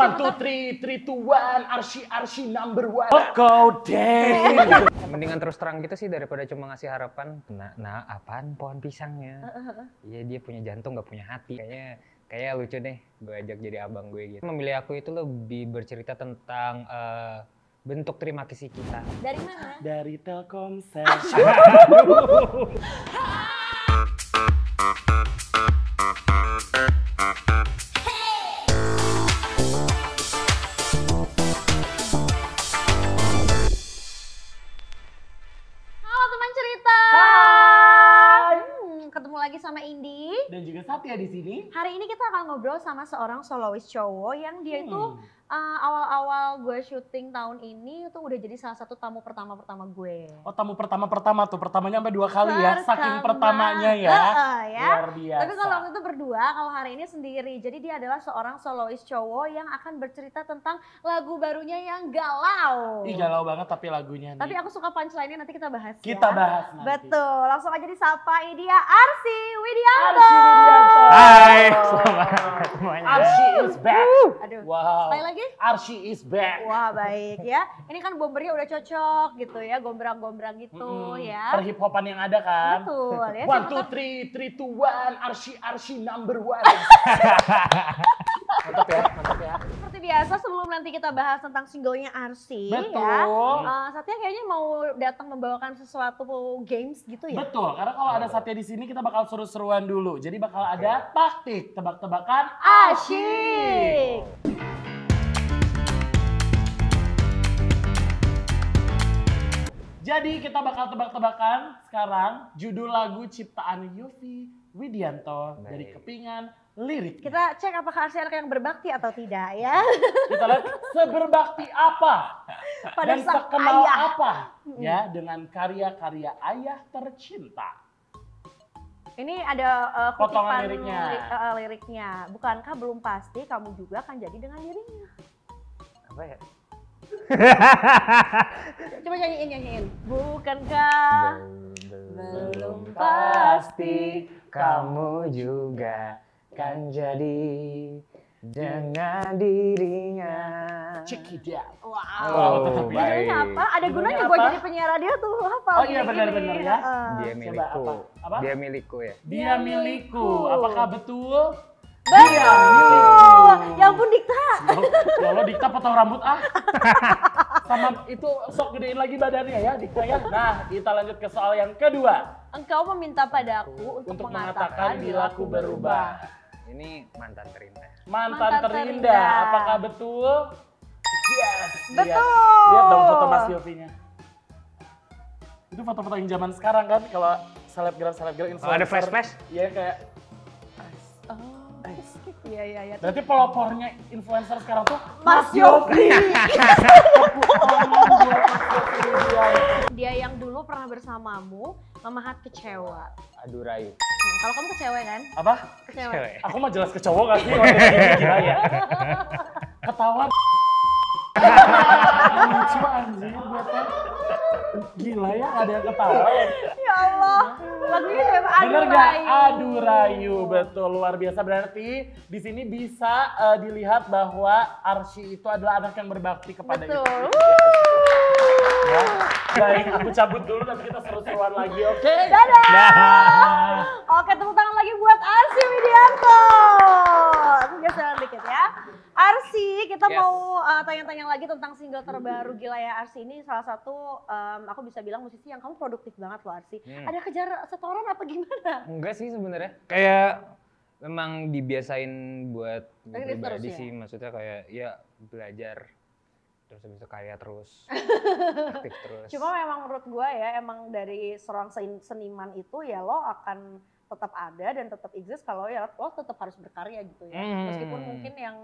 One, two, three, three, two, one, Arsi, Arsi, number one. Oh, go damn. Mendingan terus terang gitu sih daripada cuma ngasih harapan. Nah, nah apaan pohon pisangnya? Iya, dia punya jantung gak punya hati. Kayaknya kayak lucu deh gue ajak jadi abang gue gitu. Memilih aku itu lebih bercerita tentang uh, bentuk terima kasih kita. Dari mana? Dari Telkomsel. ya di sini. Hari ini kita akan ngobrol sama seorang soloist cowok yang dia hmm. itu uh, awal-awal gue syuting tahun ini itu udah jadi salah satu tamu pertama pertama gue. Oh tamu pertama pertama tuh pertamanya sampai dua kali ya? pertama. ya, saking pertamanya ya. Uh, ya. Luar biasa. Tapi kalau waktu itu berdua, kalau hari ini sendiri. Jadi dia adalah seorang solois cowok yang akan bercerita tentang lagu barunya yang galau. Ih galau banget tapi lagunya. Nih. Tapi aku suka punchline-nya nanti kita bahas. Ya. Kita ya. bahas. Nanti. Betul. Langsung aja disapa dia Arsi Widianto. Arsi Widianto. Hai. Selamat semuanya. Arsi is back. Aduh. Wow. Sekali lagi nih? Arshi is back. Wah baik ya. Ini kan bombernya udah cocok gitu ya, gombrang-gombrang gitu mm -hmm. ya. hip hopan yang ada kan. Betul ya. One two three three two one, Arshi, Arshi number one. mantap ya, mantap ya. Seperti biasa sebelum nanti kita bahas tentang singlenya Arsi ya, Betul. ya. Uh, Satya kayaknya mau datang membawakan sesuatu games gitu ya. Betul, karena kalau ada Satya di sini kita bakal seru-seruan dulu. Jadi bakal ada taktik tebak-tebakan asyik. Jadi kita bakal tebak-tebakan sekarang judul lagu ciptaan Yofi Widianto Baik. dari Kepingan Lirik. Kita cek apakah anak yang berbakti atau tidak ya. Kita lihat seberbakti apa Pada dan sekenal ayah. apa ya dengan karya-karya ayah tercinta. Ini ada uh, kutipan Potongan liriknya. Lirik, uh, eh, eh, liriknya. Bukankah belum pasti kamu juga akan jadi dengan dirinya? Apa ya? Coba nyanyiin, nyanyiin. Bukankah belum, pasti kamu juga kan jadi dengan dirinya. Check it out. Wow. Oh, oh baik. apa? Ada gunanya gue jadi penyiar radio tuh apa? Oh iya benar-benar ya. Uh. Dia milikku. apa? apa? Dia milikku ya. Dia milikku. Apakah betul? Iya, betul. Ya, Ya ampun Dikta. Ya Allah Dikta potong rambut ah. Sama itu sok gedein lagi badannya ya Dikta ya. Nah kita lanjut ke soal yang kedua. Engkau meminta padaku untuk, untuk mengatakan bila aku berubah. Ini mantan terindah. Mantan, mantan terindah. terindah. Apakah betul? Yes. Betul. Lihat, lihat dong foto Mas Yofinya. Itu foto-foto yang zaman sekarang kan kalau selebgram selebgram influencer. Oh, ada flash flash? Iya kayak Iya iya iya. Berarti pelopornya influencer sekarang tuh Mas, Yopi. Dia yang dulu pernah bersamamu memahat kecewa. Aduh rai. Hmm, kalau kamu kecewa kan? Apa? Kecewa. Aku mah jelas kecewa gak sih? Ketawa. Lucu anjing, kan. gila ya, ada yang ketawa. Ya Allah. Lagunya siapa? Adu Bener gak? Adu Rayu, betul luar biasa. Berarti di sini bisa uh, dilihat bahwa Arsi itu adalah anak yang berbakti kepada Betul. Betul. Iya. Ya. Baik, aku cabut dulu tapi kita seru-seruan lagi, oke? Okay? Dadah. Oke, tepuk tangan lagi buat Arsi Widianto. Aku geser dikit ya. Arsi, kita yes. mau eh, tanya-tanya uh, lagi tentang single terbaru gila ya Arsi ini salah satu um, aku bisa bilang musisi yang kamu produktif banget loh Arsi. Hmm. Ada kejar setoran apa gimana? Enggak sih sebenarnya. Kayak memang dibiasain buat sih ya? maksudnya kayak ya belajar terus habis itu kaya terus aktif terus cuma memang menurut gue ya emang dari seorang seniman itu ya lo akan tetap ada dan tetap exist kalau ya lo tetap harus berkarya gitu ya hmm. meskipun mungkin yang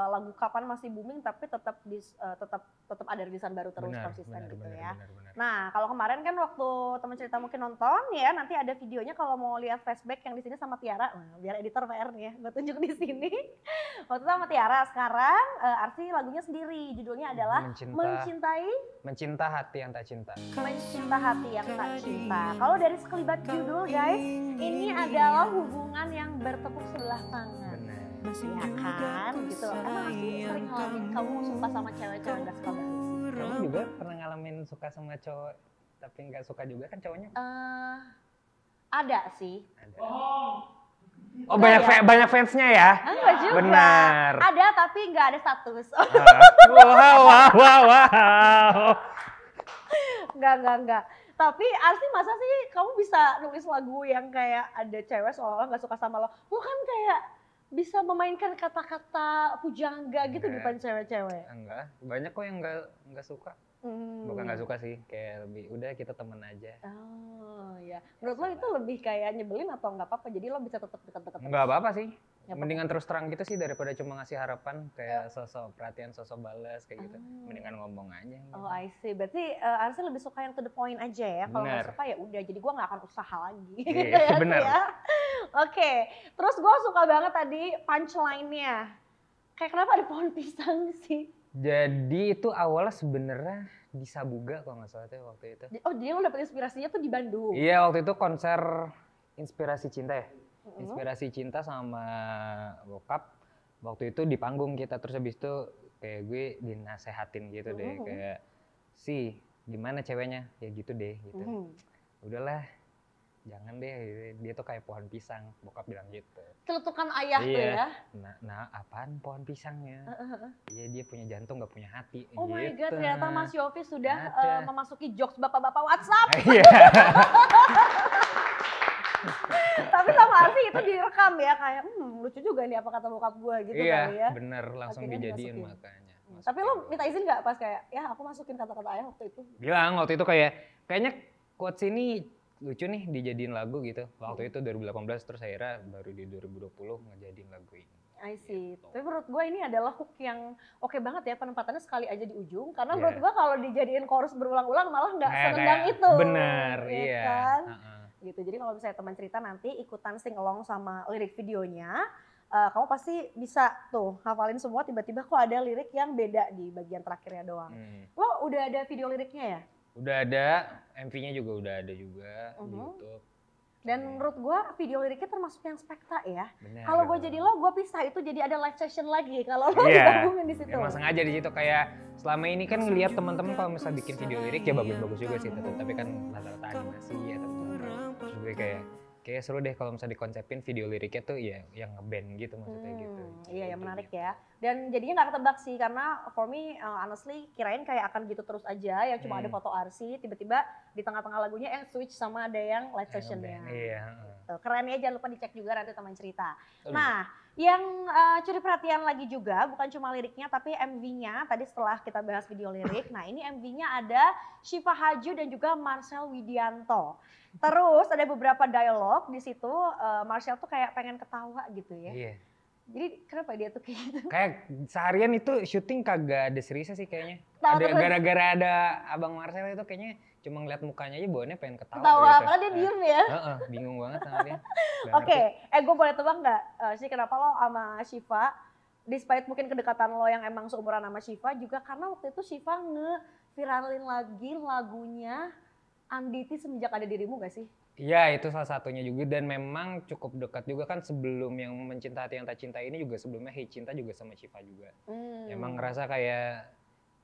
uh, lagu kapan masih booming tapi tetap uh, eh, tetap tetap ada rilisan baru terus benar, konsisten benar, gitu benar, ya. Benar, benar. Nah, kalau kemarin kan waktu teman cerita mungkin nonton ya, nanti ada videonya kalau mau lihat flashback yang di sini sama Tiara. Nah, biar editor PR nih ya, gue tunjuk di sini. waktu sama Tiara sekarang uh, Arsi lagunya sendiri, judulnya adalah Mencinta, Mencintai Mencinta Hati Yang Tak Cinta. Mencinta Hati Yang Tak Cinta. Kalau dari sekelibat judul guys, ini adalah hubungan yang bertepuk sebelah tangan ya kan gitu emang aku sering ngalamin kamu suka sama cewek cewek gak suka banget kamu juga pernah ngalamin suka sama cowok tapi nggak suka juga kan cowoknya uh, ada sih ada. Oh. Oh banyak ya? banyak fansnya ya? Enggak juga. Benar. Ada tapi nggak ada status. wow wow wow wow. Enggak enggak enggak. Tapi Arsi masa sih kamu bisa nulis lagu yang kayak ada cewek seolah nggak suka sama lo? Lo kan kayak bisa memainkan kata-kata pujangga gitu di depan cewek-cewek? Enggak, banyak kok yang enggak enggak suka. Hmm. Bukan enggak suka sih, kayak lebih udah kita temen aja. Oh ya, menurut lo itu lebih kayak nyebelin atau enggak apa-apa? Jadi lo bisa tetap deket-deket. Enggak apa-apa sih. Gak Mendingan apa terus terang gitu sih daripada cuma ngasih harapan kayak oh. sosok perhatian, sosok balas kayak gitu. Oh. Mendingan ngomong aja. Gitu. Oh I see. Berarti uh, eh, Arsy lebih suka yang to the point aja ya. Kalau nggak suka ya udah. Jadi gue nggak akan usaha lagi. Iya, gitu ya, Ya? Oke, terus gue suka banget tadi punchline-nya. Kayak kenapa ada pohon pisang sih? Jadi itu awalnya sebenarnya di Sabuga kalau nggak salah tuh waktu itu. Oh jadi lo dapet inspirasinya tuh di Bandung? Iya waktu itu konser Inspirasi Cinta ya. Inspirasi Cinta sama bokap. Waktu itu di panggung kita terus habis itu kayak gue dinasehatin gitu deh kayak si gimana ceweknya ya gitu deh gitu. Udahlah jangan deh dia tuh kayak pohon pisang bokap bilang gitu celutukan ayah iya. tuh ya nah, nah apaan pohon pisangnya iya dia punya jantung nggak punya hati oh gitu. my god ternyata mas Yofi sudah uh, memasuki jokes bapak-bapak WhatsApp iya tapi sama Arfi itu direkam ya kayak hmm, lucu juga nih apa kata bokap gue gitu iya, kali ya bener langsung Akhirnya dijadiin dimasukin. makanya hmm, masukin. tapi lo minta izin nggak pas kayak ya aku masukin kata-kata ayah waktu itu bilang waktu itu kayak kayaknya quotes ini lucu nih dijadiin lagu gitu. Waktu hmm. itu 2018 terus akhirnya baru di 2020 ngejadiin lagu ini. I see. Gitu. Tapi menurut gue ini adalah hook yang oke okay banget ya penempatannya sekali aja di ujung. Karena yeah. menurut gue kalau dijadiin chorus berulang-ulang malah nggak nah, senendang nah. itu. Benar, iya. iya. Kan? Uh -uh. Gitu. Jadi kalau misalnya teman cerita nanti ikutan sing along sama lirik videonya, uh, kamu pasti bisa tuh hafalin semua tiba-tiba kok ada lirik yang beda di bagian terakhirnya doang. Hmm. Lo udah ada video liriknya ya? Udah ada, MV-nya juga udah ada juga uh -huh. di uh-huh. YouTube. Dan yeah. menurut gue video liriknya termasuk yang spekta ya. Kalau gue jadi lo, gue pisah itu jadi ada live session lagi. Kalau lo yeah. digabungin di situ. Emang sengaja di situ kayak selama ini kan ngelihat teman-teman kalau misalnya bikin video lirik ya bagus-bagus juga sih tetap. Tapi kan rata-rata animasi ya teman Terus gue kayak kayak seru deh kalau misalnya dikonsepin video liriknya tuh ya yang ngeband gitu maksudnya hmm. gitu iya yang menarik iya. ya. Dan jadinya nggak ketebak sih karena for me uh, honestly kirain kayak akan gitu terus aja yang cuma hmm. ada foto RC tiba-tiba di tengah-tengah lagunya eh switch sama ada yang live sessionnya. Iya. Gitu. Keren ya jangan lupa dicek juga nanti teman cerita. Nah yang uh, curi perhatian lagi juga bukan cuma liriknya tapi MV-nya tadi setelah kita bahas video lirik. nah ini MV-nya ada Shiva Haju dan juga Marcel Widianto. Terus ada beberapa dialog di situ uh, Marcel tuh kayak pengen ketawa gitu ya. Yeah jadi kenapa dia tuh kayak gitu? Kayak seharian itu syuting kagak ada seriusnya sih kayaknya. ada gara-gara ada Abang Marcel itu kayaknya cuma ngeliat mukanya aja bawaannya pengen ketawa. Ketawa, gitu. karena dia eh, diem ya. Heeh, uh, uh, bingung banget sama dia. Oke, okay. eh gue boleh tebak nggak uh, eh, sih kenapa lo sama Shiva, despite mungkin kedekatan lo yang emang seumuran sama Shiva juga karena waktu itu Shiva nge-viralin lagi lagunya Anditi semenjak ada dirimu gak sih? Iya itu salah satunya juga dan memang cukup dekat juga kan sebelum yang mencinta hati yang tak cinta ini juga sebelumnya Hei Cinta juga sama Shiva juga. Hmm. Emang ngerasa kayak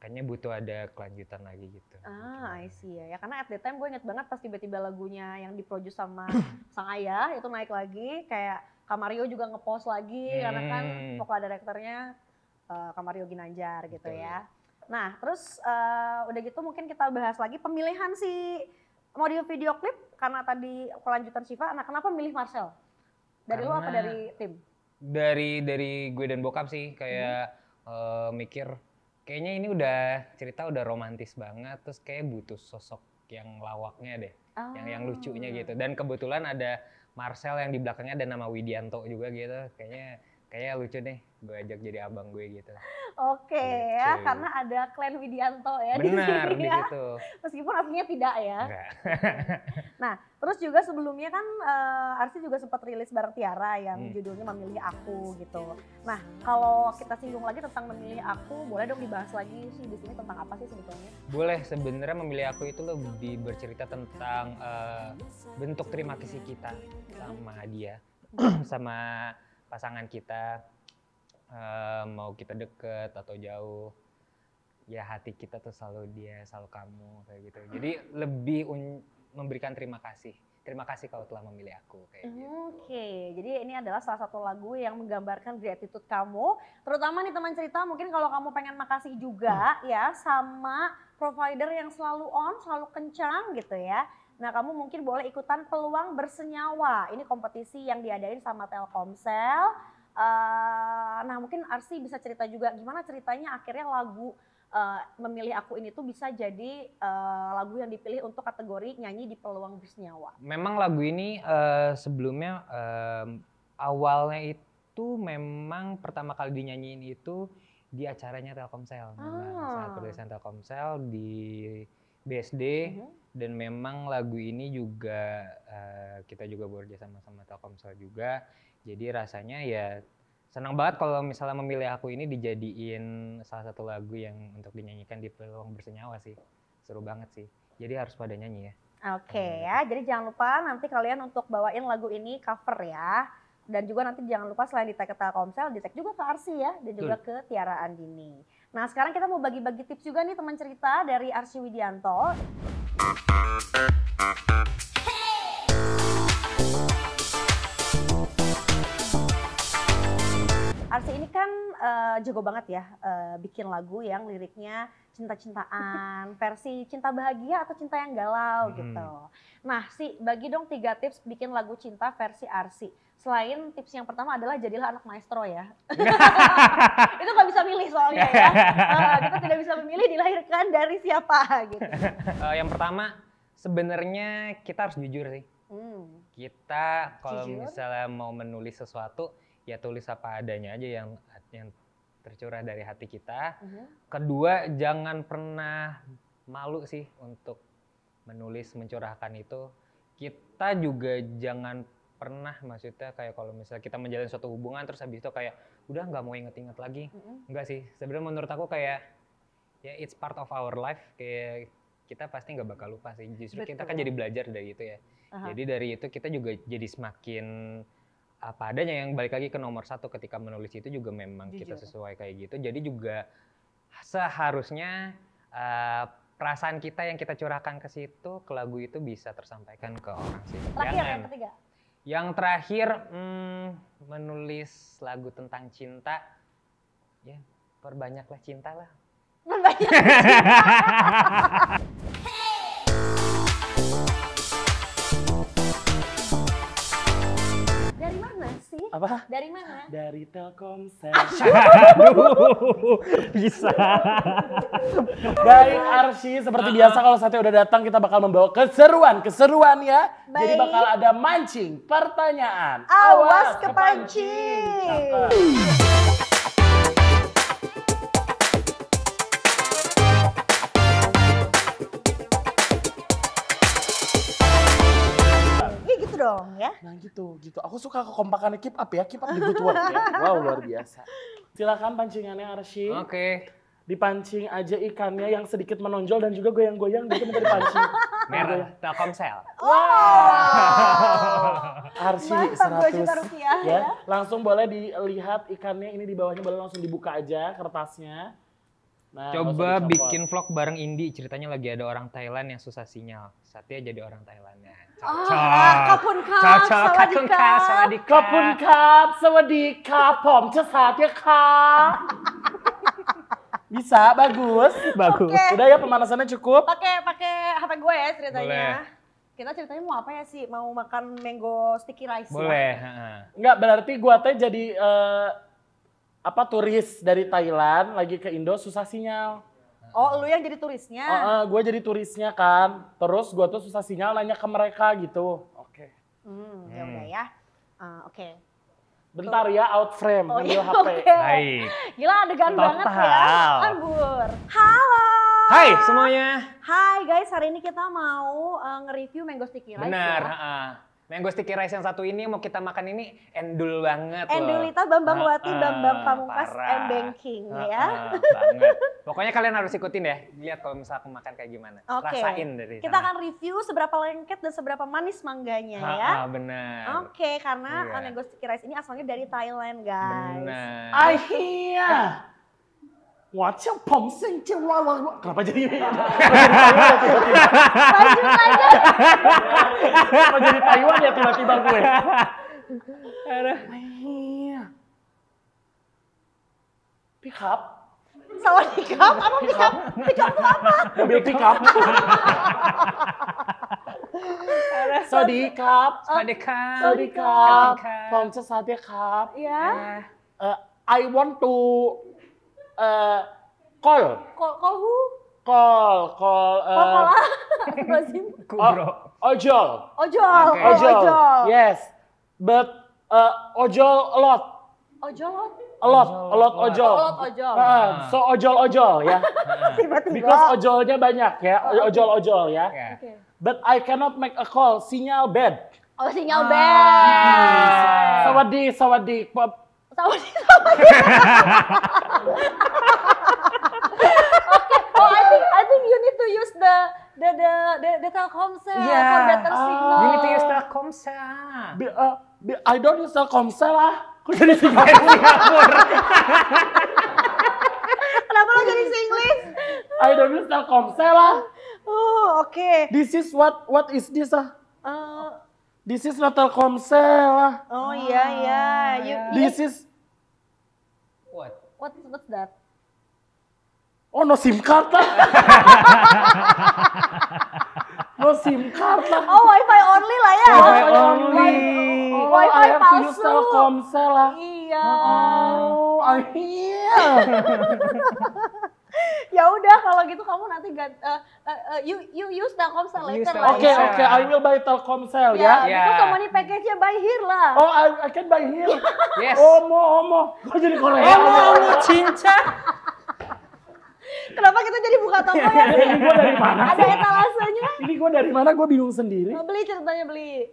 kayaknya butuh ada kelanjutan lagi gitu. Ah, I see ya. ya karena at the time gue inget banget pas tiba-tiba lagunya yang diproduksi sama sang ayah itu naik lagi kayak Kamario juga ngepost lagi hmm. karena kan pokoknya hmm. direkturnya uh, Kamario Ginanjar gitu Betul. ya. Nah, terus uh, udah gitu mungkin kita bahas lagi pemilihan si mau di video klip karena tadi kelanjutan Siva, nah kenapa milih Marcel? Dari karena lo apa dari tim? Dari dari gue dan bokap sih kayak hmm. uh, mikir kayaknya ini udah cerita udah romantis banget terus kayak butuh sosok yang lawaknya deh. Oh. Yang yang lucunya ah. gitu. Dan kebetulan ada Marcel yang di belakangnya ada nama Widianto juga gitu. Kayaknya kayaknya lucu deh gue ajak jadi abang gue gitu. Oke okay, ya, karena ada klan Widianto ya Bener, di sini ya. Gitu. Meskipun aslinya tidak ya. nah, terus juga sebelumnya kan uh, Arsi juga sempat rilis bareng Tiara yang hmm. judulnya Memilih Aku gitu. Nah, kalau kita singgung lagi tentang Memilih Aku, boleh dong dibahas lagi sih di sini tentang apa sih sebetulnya? Boleh, sebenarnya Memilih Aku itu lebih bercerita tentang uh, bentuk terima kasih kita sama dia sama pasangan kita uh, mau kita deket atau jauh ya hati kita tuh selalu dia selalu kamu kayak gitu jadi lebih memberikan terima kasih terima kasih kalau telah memilih aku kayak gitu. Oke, jadi ini adalah salah satu lagu yang menggambarkan gratitude kamu, terutama nih teman cerita mungkin kalau kamu pengen makasih juga hmm. ya sama provider yang selalu on, selalu kencang gitu ya. Nah, kamu mungkin boleh ikutan peluang bersenyawa. Ini kompetisi yang diadain sama Telkomsel. Uh, nah, mungkin Arsi bisa cerita juga gimana ceritanya akhirnya lagu uh, memilih aku ini tuh bisa jadi uh, lagu yang dipilih untuk kategori nyanyi di peluang bersenyawa. Memang lagu ini uh, sebelumnya uh, awalnya itu memang pertama kali dinyanyiin itu di acaranya Telkomsel, ah. saat tulisan Telkomsel di BSD mm-hmm. dan memang lagu ini juga uh, kita juga bekerja sama sama Telkomsel juga. Jadi rasanya ya senang banget kalau misalnya memilih aku ini dijadiin salah satu lagu yang untuk dinyanyikan di peluang bersenyawa sih. Seru banget sih. Jadi harus pada nyanyi ya. Oke okay, hmm. ya, gitu. jadi jangan lupa nanti kalian untuk bawain lagu ini cover ya. Dan juga nanti jangan lupa selain di tag ke Telkomsel, di tag juga ke Arsi ya, dan juga Tuh. ke Tiara Andini. Nah sekarang kita mau bagi-bagi tips juga nih teman cerita dari Arsy Widianto. Arsi ini kan uh, jago banget ya uh, bikin lagu yang liriknya cinta-cintaan, versi cinta bahagia atau cinta yang galau hmm. gitu. Nah, si bagi dong tiga tips bikin lagu cinta versi Arsi selain tips yang pertama adalah jadilah anak maestro ya. itu nggak bisa milih soalnya ya. Uh, kita tidak bisa memilih dilahirkan dari siapa gitu. Uh, yang pertama sebenarnya kita harus jujur sih. Hmm. Kita kalau misalnya mau menulis sesuatu ya tulis apa adanya aja yang yang tercurah dari hati kita. Uh Kedua jangan pernah malu sih untuk menulis mencurahkan itu. Kita juga jangan pernah maksudnya kayak kalau misalnya kita menjalin suatu hubungan terus habis itu kayak udah nggak mau inget-inget lagi mm-hmm. nggak sih sebenarnya menurut aku kayak ya it's part of our life kayak kita pasti nggak bakal lupa sih justru Betul. kita kan jadi belajar dari itu ya uh-huh. jadi dari itu kita juga jadi semakin apa adanya yang balik lagi ke nomor satu ketika menulis itu juga memang Jujur. kita sesuai kayak gitu jadi juga seharusnya uh, perasaan kita yang kita curahkan ke situ ke lagu itu bisa tersampaikan ke orang sih terakhir ya, Jangan. yang ketiga yang terakhir hmm, menulis lagu tentang cinta. Ya, perbanyaklah cinta lah. cinta. Apa? Dari mana? Dari Telkomsel. Bisa. Baik Arsi, seperti biasa kalau saatnya udah datang kita bakal membawa keseruan, keseruan ya. Baik. Jadi bakal ada mancing, pertanyaan. Awas, Awas kepancing. kepancing. dong ya. Nah gitu, gitu. Aku suka kekompakan keep up ya, keep up di good work ya. Wow luar biasa. Silakan pancingannya Arshi. Oke. Okay. Dipancing aja ikannya yang sedikit menonjol dan juga goyang-goyang gitu minta dipancing. Merah, Telkomsel. Wow. wow. Arshi Rupiah, Ya. ya. Langsung boleh dilihat ikannya ini di bawahnya boleh langsung dibuka aja kertasnya. Nah, Coba bikin vlog bareng Indi. Ceritanya lagi ada orang Thailand yang susah sinyal. Satya jadi orang Thailandnya. Ah, cocok. Ah, kapun kap. Cocok. Kapun kap. Sawadika. Kapun kap. Sawadika. Pom Satya kap. Bisa, bagus. Bagus. Okay. Udah ya pemanasannya cukup. Pakai pakai HP gue ya ceritanya. Boleh kita ceritanya mau apa ya sih? Mau makan mango sticky rice? Boleh. Enggak, berarti gue teh jadi uh, apa turis dari Thailand lagi ke Indo susah sinyal. Oh, lu yang jadi turisnya? Oh, uh, gue jadi turisnya kan. Terus gue tuh susah sinyal nanya ke mereka gitu. Oke. Okay. Hmm, hmm, ya udah ya. Ah, oke. Okay. Bentar ya, out frame, oh, iya, HP. Okay. Gila adegan Total. banget ya, Anggur. Halo. Hai semuanya. Hai guys, hari ini kita mau uh, nge-review Mango Sticky Rice Benar, ya. Uh. Mango sticky rice yang satu ini mau kita makan ini endul banget loh. Endulita Bambang Wati, uh, Bambang Pamungkas, and Banking uh, ya. Uh, Pokoknya kalian harus ikutin ya. Lihat kalau misalnya aku makan kayak gimana. Okay. Rasain dari Kita akan review seberapa lengket dan seberapa manis mangganya uh, ya. Uh, benar. Oke, okay, karena yeah. mango sticky rice ini asalnya dari Thailand guys. Benar. iya. วา่我叫彭胜叫拉วั k e n a p ไป a d i k ไ n a p a ไป d i ด a ไ w ่ n ya tiba-tiba gue Mia พี่ครับสวัสดีครับอะไรพี่ครับพี่ครับว่ามาเบลพี่ครับสวัสดีครับสวัสดีครับสวัสดีครับ ผมจะสวัสดีครับเอ่อ I want to Call. Eh, kol. Kol kol who? Kol kol. Uh, Ojol. Ojol. Okay. Oh, ojol. ojol. Yes. But uh, ojol a lot. Ojol a lot. A lot, a lot ojol. A lot ojol. Uh, so ojol ojol ya. Because ojolnya banyak ya, oh, ojol ojol ya. ya. Okay. But I cannot make a call, sinyal bad. Oh sinyal ah. bad. sawadi. Sama dia, sama okay. Oh, I think I think you need to use the the the the, the Telkomsel yeah. for better signal. Ah. You need to use Telkomsel. Be, uh, be, I don't use Telkomsel lah. Aku jadi Singapura. Kenapa lo jadi Singlish? I don't use Telkomsel lah. Oh, oke. Okay. This is what what is this ah? Uh, This is not Telkomsel lah. Oh iya yeah, iya. Yeah. You, This is what what's that? Oh no SIM card lah. no SIM card lah. Oh WiFi only lah ya. WiFi only. Oh, oh WiFi oh, palsu. Telkomsel lah. Iya. Oh, iya. ya udah kalau gitu kamu nanti gak, uh, eh, uh, eh, eh, you you use Telkomsel later lah. Ya. Oke okay, oke, okay, I will buy Telkomsel ya. Yeah, yeah. Because ya. company package-nya buy here lah. Oh, I, I can buy here. yes. Omo omo, kok jadi Korea? Omo omo cinca. Kenapa kita jadi buka toko ya? Ini gue dari mana? Ada etalasenya. Ini gue dari mana? Gue bingung sendiri. Oh, beli ceritanya beli.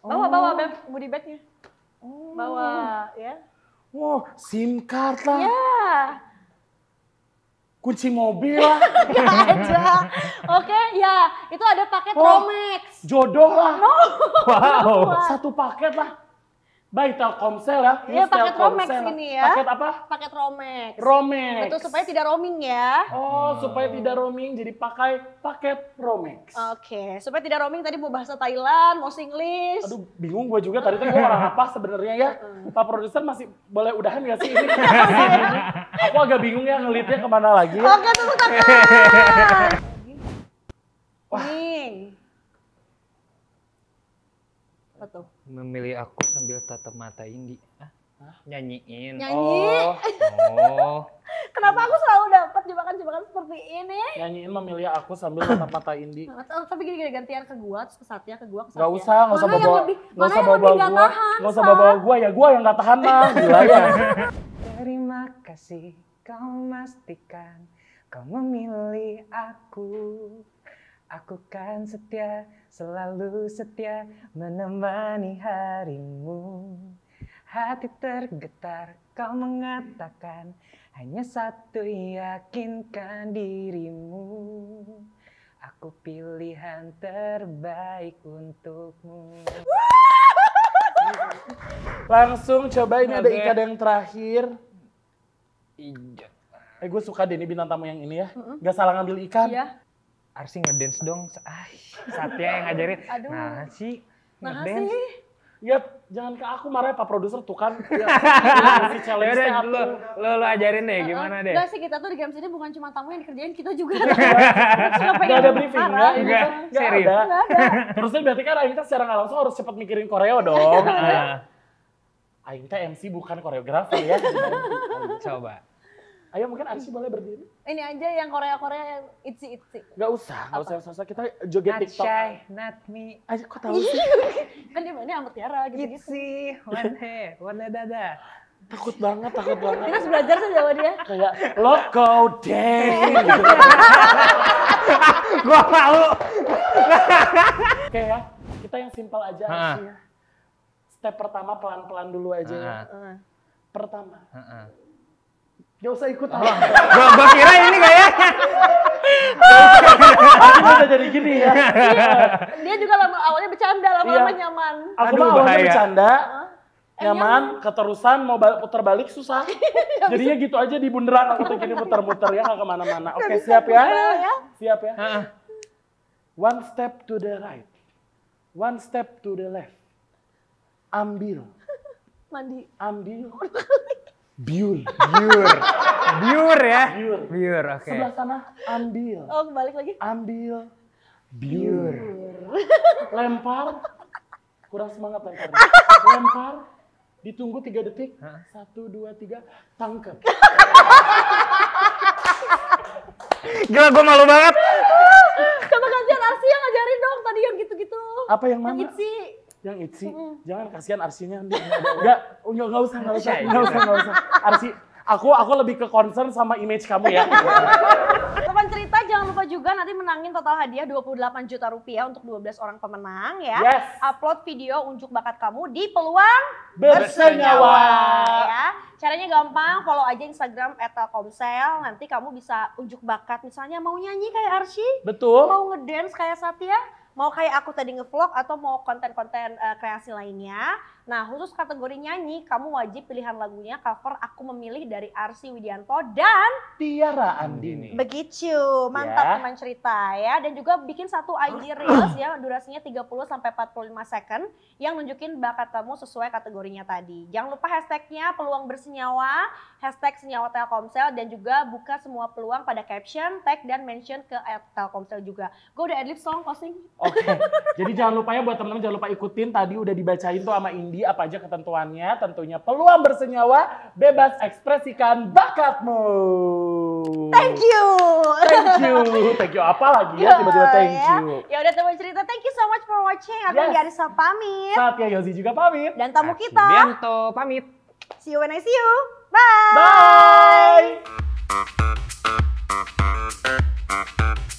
Bawa oh. bawa beb body bagnya. Oh. Bawa ya. Wow, SIM card lah. Yeah kunci mobil lah. aja. Oke, ya. Itu ada paket oh, Romex. Jodoh lah. No. Wow. Satu paket lah Baik Telkomsel ya. Iya paket Romex ini ya. Paket apa? Paket Romex. Romex. Betul supaya tidak roaming ya. Oh, hmm. supaya tidak roaming jadi pakai paket Romex. Oke, okay. supaya tidak roaming tadi mau bahasa Thailand, mau Inggris Aduh, bingung gue juga tadi tuh gue orang apa sebenarnya ya. Pak produser masih boleh udahan gak sih ini? Aku agak bingung ya ngelitnya kemana lagi. Ya. Oke Oke, tepuk tangan. Wah. Apa tuh? memilih aku sambil tatap mata Indi. Hah? Hah? Nyanyiin. Nyanyi. Oh. oh. Kenapa aku selalu dapat jebakan-jebakan seperti ini? Nyanyiin memilih aku sambil tatap mata Indi. Oh, tapi gini gini gantian ke gua, terus ke Satya, ke gua, ke Satya. Gak usah, gak usah bawa. Gak usah bawa gua. Gak usah bawa bawa gua ya, gua yang gak tahan mah. Gila ya. Terima kasih kau pastikan kau memilih aku. Aku kan setia selalu setia menemani harimu. Hati tergetar kau mengatakan hanya satu yakinkan dirimu. Aku pilihan terbaik untukmu. Langsung coba ini ada ikan yang terakhir. Iya. Eh gue suka deh ini bintang tamu yang ini ya. Mm -hmm. Gak salah ngambil ikan. Iya. Arsi ngedance dong. Ay, Satya yang ngajarin. Aduh. Nah, si nah, ngedance. Nah, Ya, jangan ke aku marah Pak Produser tuh kan. Ya, si challenge ya, lo, lo, lo ajarin deh eh, eh, gimana deh. Enggak sih, kita tuh di Games ini bukan cuma tamu yang dikerjain, kita juga. Enggak ada briefing Enggak, gitu. enggak ada. Terusnya berarti kan Aing secara nggak langsung harus cepet mikirin koreo dong. Ah. Aing MC bukan koreografer ya. Coba. Ayo mungkin Arsi boleh berdiri. Ini aja yang Korea-Korea yang itsi. itzy. Gak usah, gak usah, usah, usah. Kita joget not TikTok. Shy, not me. Ayo kok tahu sih? kan dia mainnya sama Tiara gitu. Itzy, one one dada. Takut banget, takut banget. Kita harus belajar sih sama dia. Kayak, loko day. Gua malu. ya, kita yang simpel aja. Ya. Step pertama pelan-pelan dulu aja ya. Pertama. Gak usah ikut ah. gua, gua kira ini kayaknya. Ini udah jadi gini ya. Iya. Dia juga lama awalnya bercanda, lama-lama iya. nyaman. Aku Aduh, awalnya bahaya. bercanda, eh, nyaman, nyaman, keterusan, mau putar balik susah. Iya, Jadinya gitu aja di bundaran aku tuh gini muter-muter ya ke kemana-mana. Oke siap ya. ya. Siap ya. One step to the right, one step to the left. Ambil. Mandi. Ambil. Biur. Biur. Biur ya? Biur. Biur, oke. Okay. Sebelah sana ambil. Oh, kembali lagi. Ambil. Biur. Lempar. Kurang semangat lempar. Lempar. Ditunggu tiga detik. Satu, dua, tiga. Tangkep. Gila, gue malu banget. Coba gantian Arsi yang ngajarin dong tadi yang gitu-gitu. Apa yang mana? Yang yang Itzy, mm. jangan kasihan Arsinya. Enggak, enggak nggak usah, nggak usah, iya, iya. nggak usah, nggak usah. Arsi, aku aku lebih ke concern sama image kamu ya. Teman cerita jangan lupa juga nanti menangin total hadiah 28 juta rupiah untuk 12 orang pemenang ya. Yes. Upload video unjuk bakat kamu di peluang bersenyawa. Ya. Caranya gampang, follow aja Instagram @telkomsel. Nanti kamu bisa unjuk bakat misalnya mau nyanyi kayak Arsi, betul. Mau ngedance kayak Satya, mau kayak aku tadi ngevlog atau mau konten-konten uh, kreasi lainnya Nah, khusus kategori nyanyi, kamu wajib pilihan lagunya cover Aku Memilih dari Arsi Widianto dan Tiara Andini. Begitu, mantap yeah. teman cerita ya. Dan juga bikin satu IG Reels ya, durasinya 30 45 second yang nunjukin bakat kamu sesuai kategorinya tadi. Jangan lupa hashtagnya peluang bersenyawa, hashtag senyawa Telkomsel dan juga buka semua peluang pada caption, tag dan mention ke Telkomsel juga. Gue udah edit song closing. Oke. Okay. Jadi jangan lupa ya buat teman-teman jangan lupa ikutin tadi udah dibacain tuh sama Indi jadi apa aja ketentuannya? Tentunya peluang bersenyawa, bebas ekspresikan bakatmu. Thank you. Thank you. Thank you apa lagi ya tiba-tiba thank ya. you. Ya udah teman cerita, thank you so much for watching. Aku yes. Yarisa pamit. Satya Yosi juga pamit. Dan tamu kita. Bento pamit. See you when I see you. Bye. Bye.